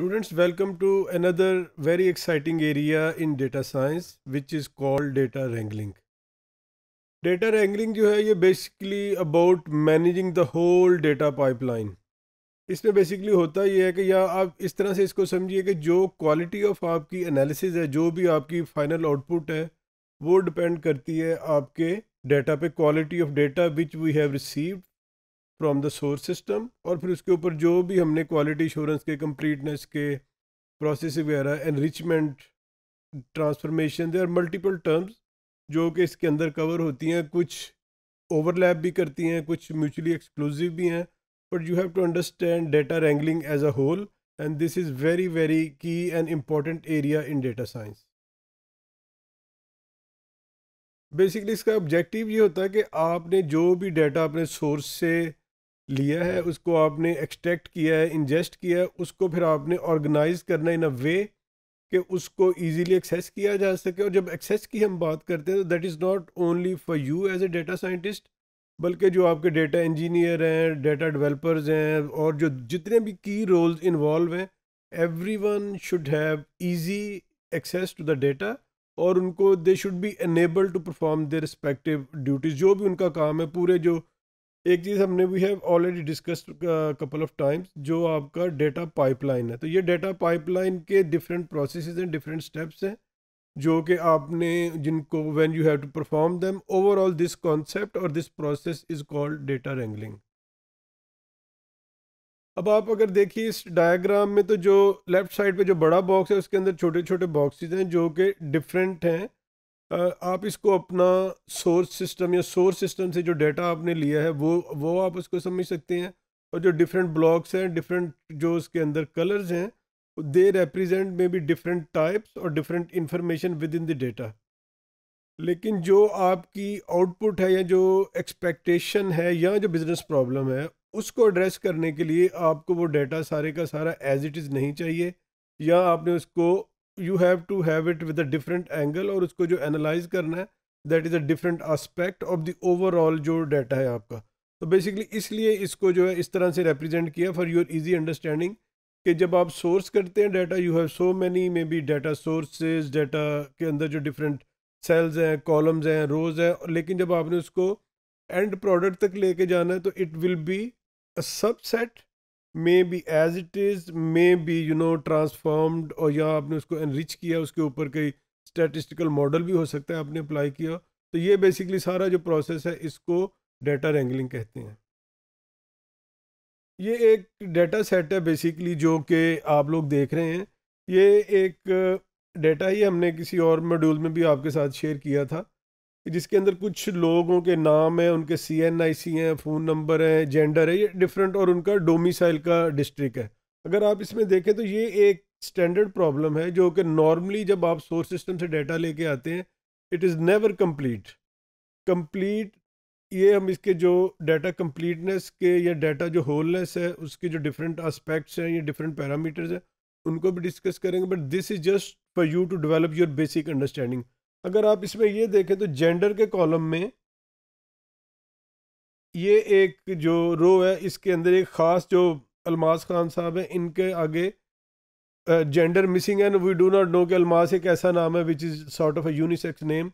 Students, welcome to another very exciting area in data science, which is called data wrangling. Data wrangling जो है ये basically about managing the whole data pipeline. इसमें basically होता ये है कि या आप इस तरह से इसको समझिए कि जो quality of आपकी analysis है जो भी आपकी final output है वो depend करती है आपके data पे quality of data which we have received from the source system और फिर उसके ऊपर जो भी हमने क्वालिटी इंश्योरेंस के कम्प्लीटनेस के प्रोसेस वगैरह enrichment transformation they are multiple terms जो कि इसके अंदर कवर होती हैं कुछ ओवरलैप भी करती हैं कुछ म्यूचुअली एक्सक्लूसिव भी हैं but you have to understand data wrangling as a whole and this is very very key and important area in data science basically इसका ऑब्जेक्टिव ये होता है कि आपने जो भी डाटा अपने सोर्स से लिया है उसको आपने एक्सट्रैक्ट किया है इंजेस्ट किया है उसको फिर आपने ऑर्गेनाइज करना इन अ वे कि उसको इजीली एक्सेस किया जा सके और जब एक्सेस की हम बात करते हैं तो that is not only for you as a data scientist बल्कि जो आपके डेटा इंजीनियर हैं डेटा डेवलपर्स हैं और जो जितने भी की रोल्स इन्वॉल्व हैं everyone should have easy access to the data और उनको they should be enable to perform their respective duties जो भी उनका काम है पूरे जो एक चीज़ हमने we have already discussed couple of times जो आपका डेटा पाइपलाइन है तो ये डेटा पाइपलाइन के डिफरेंट प्रोसेस हैं डिफरेंट स्टेप्स हैं जो कि आपने जिनको when you have to perform them overall this concept और this process is called data wrangling अब आप अगर देखिए इस डायग्राम में तो जो लेफ़्ट साइड पे जो बड़ा बॉक्स है उसके अंदर छोटे छोटे बॉक्सेस हैं जो कि डिफरेंट हैं आप इसको अपना सोर्स सिस्टम या सोर्स सिस्टम से जो डेटा आपने लिया है वो वो आप उसको समझ सकते हैं और जो डिफरेंट ब्लॉक्स हैं डिफरेंट जो उसके अंदर कलर्स हैं they represent maybe different types और different information within the data लेकिन जो आपकी आउटपुट है या जो एक्सपेक्टेशन है या जो बिज़नेस प्रॉब्लम है उसको एड्रेस करने के लिए आपको वो डेटा सारे का सारा एज इट इज़ नहीं चाहिए या आपने उसको you have to have it with a different angle और उसको जो एनालाइज करना है that is a different aspect of the overall जो डाटा है आपका तो बेसिकली इसलिए इसको जो है इस तरह से रिप्रेजेंट किया फॉर योर इजी अंडरस्टैंडिंग कि जब आप सोर्स करते हैं data you have so many maybe data sources data के अंदर जो डिफरेंट सेल्स हैं कॉलम्स हैं रोज हैं लेकिन जब आपने उसको एंड प्रोडक्ट तक लेके जाना है तो it will be a subset maybe as it is maybe you know transformed और या आपने उसको एनरिच किया उसके ऊपर कई स्टैटिस्टिकल मॉडल भी हो सकता है आपने अप्लाई किया तो ये बेसिकली सारा जो प्रोसेस है इसको डेटा रेंगलिंग कहते हैं ये एक डेटा सेट है बेसिकली जो कि आप लोग देख रहे हैं ये एक डेटा ही हमने किसी और मॉड्यूल में भी आपके साथ शेयर किया था जिसके अंदर कुछ लोगों के नाम हैं उनके सी एन आई सी हैं फ़ोन नंबर हैं जेंडर है ये डिफरेंट और उनका डोमिसाइल का डिस्ट्रिक्ट है अगर आप इसमें देखें तो ये एक स्टैंडर्ड प्रॉब्लम है जो कि नॉर्मली जब आप सोर्स सिस्टम से डाटा लेके आते हैं it is never complete complete ये हम इसके जो डाटा कंप्लीटनेस के या डाटा जो होलनेस है उसके जो डिफरेंट आस्पेक्ट्स हैं या डिफरेंट पैरामीटर्स हैं उनको भी डिस्कस करेंगे but this is just for you to develop your basic understanding अगर आप इसमें ये देखें तो जेंडर के कॉलम में ये एक जो रो है इसके अंदर एक ख़ास जो अलमास खान साहब हैं इनके आगे gender missing and we do not know कि अलमास एक ऐसा नाम है which is sort of a unisex name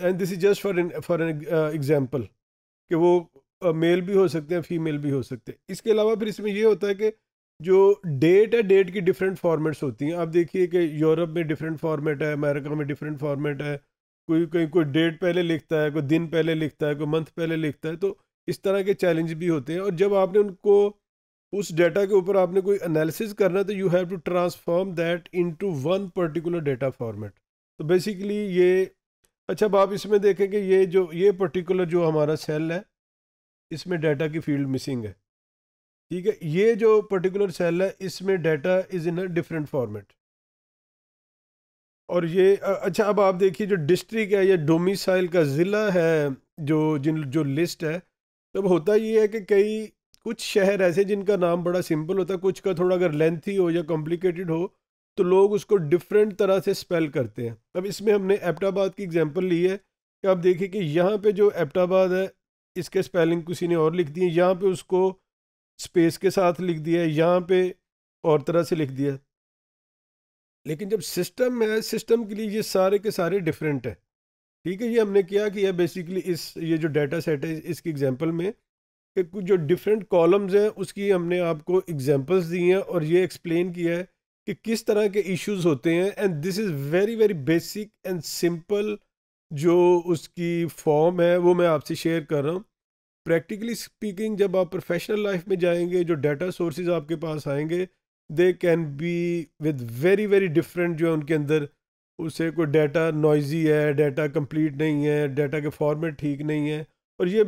and this is just for for an example कि वो मेल भी हो सकते हैं फीमेल भी हो सकते हैं इसके अलावा फिर इसमें यह होता है कि जो डेट है डेट की डिफरेंट फॉर्मेट्स होती हैं आप देखिए कि यूरोप में डिफरेंट फॉर्मेट है अमेरिका में डिफरेंट फॉर्मेट है कोई कहीं कोई डेट पहले लिखता है कोई दिन पहले लिखता है कोई मंथ पहले लिखता है तो इस तरह के चैलेंज भी होते हैं और जब आपने उनको उस डेटा के ऊपर आपने कोई एनालिसिस करना है तो you have to transform that into one particular data format तो बेसिकली ये अच्छा अब आप इसमें देखें कि ये जो ये पर्टिकुलर जो हमारा सेल है इसमें डाटा की फील्ड मिसिंग है ठीक है ये जो पर्टिकुलर सेल है इसमें data is in a different format और ये अच्छा अब आप देखिए जो डिस्ट्रिक्ट है या डोमिसाइल का ज़िला है जो जिन जो लिस्ट है तब होता ये है कि कई कुछ शहर ऐसे जिनका नाम बड़ा सिंपल होता है कुछ का थोड़ा अगर लेंथी हो या कॉम्प्लिकेटेड हो तो लोग उसको डिफरेंट तरह से स्पेल करते हैं अब इसमें हमने एप्टाबाद की एग्जांपल ली है कि आप देखिए कि यहाँ पे जो एप्टाबाद है इसके स्पेलिंग किसी ने और लिख दी है यहाँ पे उसको स्पेस के साथ लिख दिया है यहाँ पे और तरह से लिख दिया लेकिन जब सिस्टम है सिस्टम के लिए ये सारे के सारे डिफरेंट है ठीक है ये हमने किया कि यह बेसिकली इस ये जो डाटा सेट है इसकी एग्जांपल में कि कुछ जो डिफरेंट कॉलम्स हैं उसकी हमने आपको एग्जांपल्स दी हैं और ये एक्सप्लेन किया है कि किस तरह के इश्यूज होते हैं and this is very very basic and simple जो उसकी फॉर्म है वो मैं आपसे शेयर कर रहा हूँ प्रैक्टिकली स्पीकिंग जब आप प्रोफेशनल लाइफ में जाएंगे जो डाटा सोर्सेज आपके पास आएंगे they can be with very very different जो है उनके अंदर उसे कोई डाटा नॉइजी है डाटा कंप्लीट नहीं है डाटा के फॉर्मेट ठीक नहीं है और ये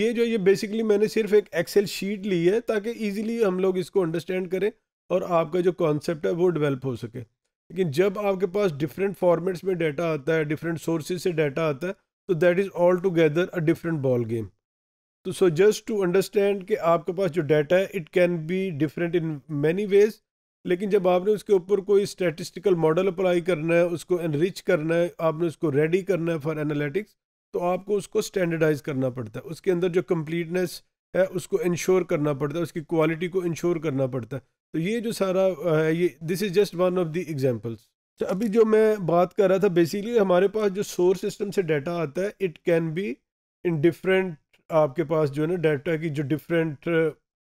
ये जो ये बेसिकली मैंने सिर्फ एक एक्सेल शीट ली है ताकि ईजिली हम लोग इसको अंडरस्टैंड करें और आपका जो कॉन्सेप्ट है वो डिवेल्प हो सके लेकिन जब आपके पास डिफरेंट फॉर्मेट्स में डाटा आता है डिफरेंट सोर्सेज से डाटा आता है तो that is altogether a different ball game तो सो जस्ट टू अंडरस्टैंड कि आपके पास जो डाटा है it can be different in many ways लेकिन जब आपने उसके ऊपर कोई स्टेटिस्टिकल मॉडल अप्लाई करना है उसको एनरिच करना है आपने उसको रेडी करना है फॉर एनालिटिक्स तो आपको उसको स्टैंडर्डाइज करना पड़ता है उसके अंदर जो कम्प्लीटनेस है उसको इंश्योर करना पड़ता है उसकी क्वालिटी को इंश्योर करना पड़ता है तो ये जो सारा है ये this is just one of the examples तो अभी जो मैं बात कर रहा था बेसिकली हमारे पास जो सोर्स सिस्टम से डाटा आता है it can be in different आपके पास जो है ना डाटा की जो different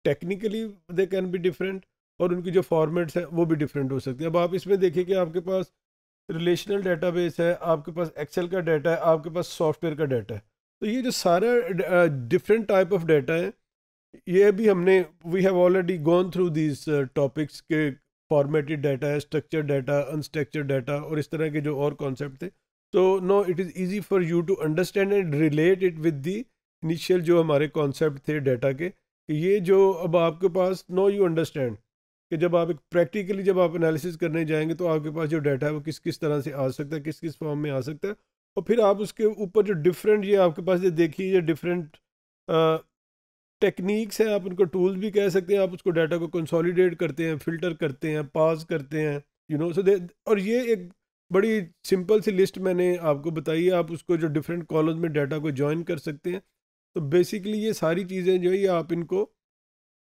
technically they can be different और उनकी जो फॉर्मेट्स हैं वो भी डिफरेंट हो सकती है अब आप इसमें देखिए कि आपके पास रिलेशनल डेटाबेस है आपके पास एक्सेल का डाटा है आपके पास सॉफ्टवेयर का डाटा है तो ये जो सारा डिफरेंट टाइप ऑफ डाटा है ये भी हमने we have already gone through these topics के फॉर्मेटेड डाटा है स्ट्रक्चर डाटा अनस्ट्रक्चर डाटा और इस तरह के जो और कॉन्सेप्ट थे तो no it is easy for you to understand and relate it with the initial जो हमारे कॉन्सेप्ट थे डेटा के कि ये जो अब आपके पास नो यू अंडरस्टैंड कि जब आप एक प्रैक्टिकली जब आप एनालिसिस करने जाएंगे तो आपके पास जो डाटा है वो किस किस तरह से आ सकता है किस किस फॉर्म में आ सकता है और फिर आप उसके ऊपर जो डिफरेंट ये आपके पास ये देखिए ये डिफरेंट टेक्निक्स हैं आप उनको टूल्स भी कह सकते हैं आप उसको डाटा को कंसोलिडेट करते हैं फिल्टर करते हैं पास करते हैं यू नो सो दे और ये एक बड़ी सिंपल सी लिस्ट मैंने आपको बताई है आप उसको जो डिफरेंट कॉलम्स में डाटा को ज्वाइन कर सकते हैं तो बेसिकली ये सारी चीज़ें जो है आप इनको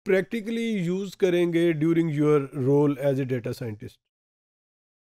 प्रैक्टिकली यूज़ करेंगे during your role as a data scientist